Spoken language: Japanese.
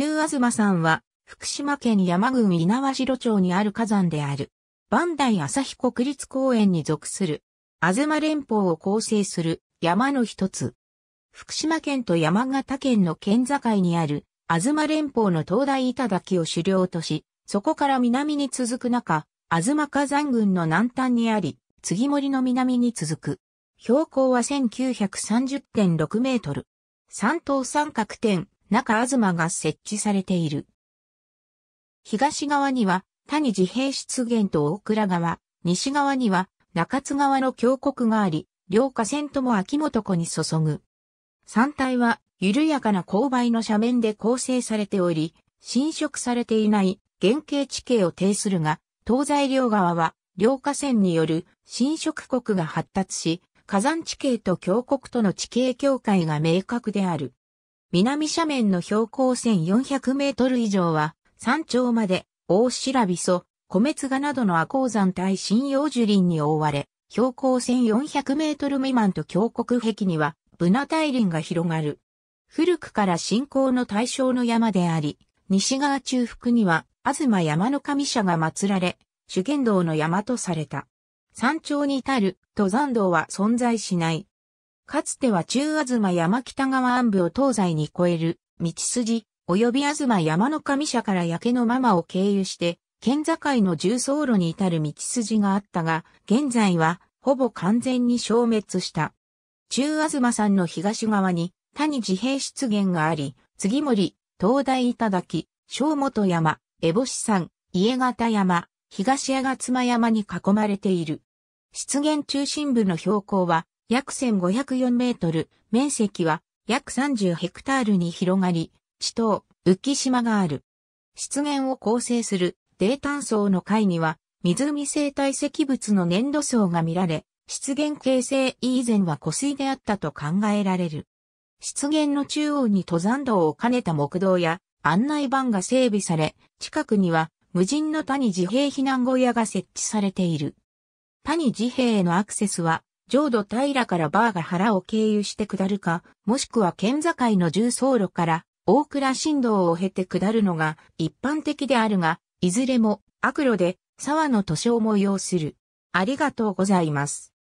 中東んは、福島県山郡稲苗城町にある火山である。代朝日国立公園に属する、東連峰を構成する山の一つ。福島県と山形県の県境にある、東連峰の灯台頂を主領とし、そこから南に続く中、東火山群の南端にあり、次森の南に続く。標高は1930.6メートル。三等三角点中東が設置されている。東側には谷自閉出現と大倉川、西側には中津川の峡谷があり、両河川とも秋元湖に注ぐ。山体は緩やかな勾配の斜面で構成されており、侵食されていない原型地形を呈するが、東西両側は両河川による侵食国が発達し、火山地形と峡谷との地形境界が明確である。南斜面の標高1400メートル以上は、山頂まで、大白びそ、米津賀などの赤鉱山帯針葉樹林に覆われ、標高1400メートル未満と峡谷壁には、ブナ大林が広がる。古くから信仰の対象の山であり、西側中腹には、東山の神社が祀られ、修験道の山とされた。山頂に至る登山道は存在しない。かつては中東山北側安部を東西に越える道筋、及び東山の上社から焼けのままを経由して、県境の重走路に至る道筋があったが、現在はほぼ完全に消滅した。中東山の東側に谷地平湿原があり、杉森、東大頂、小本山、烏星山、家形山、東屋が妻山に囲まれている。湿原中心部の標高は約1504メートル、面積は約30ヘクタールに広がり、地頭、浮島がある。湿原を構成する泥炭層の階には、湖生態石物の粘土層が見られ、湿原形成以前は湖水であったと考えられる。湿原の中央に登山道を兼ねた木道や案内板が整備され、近くには無人の谷自閉避難小屋が設置されている。谷自閉へのアクセスは浄土平からバーガ原を経由して下るか、もしくは県境の重走路から大倉振動を経て下るのが一般的であるが、いずれも悪路で沢の図書を催する。ありがとうございます。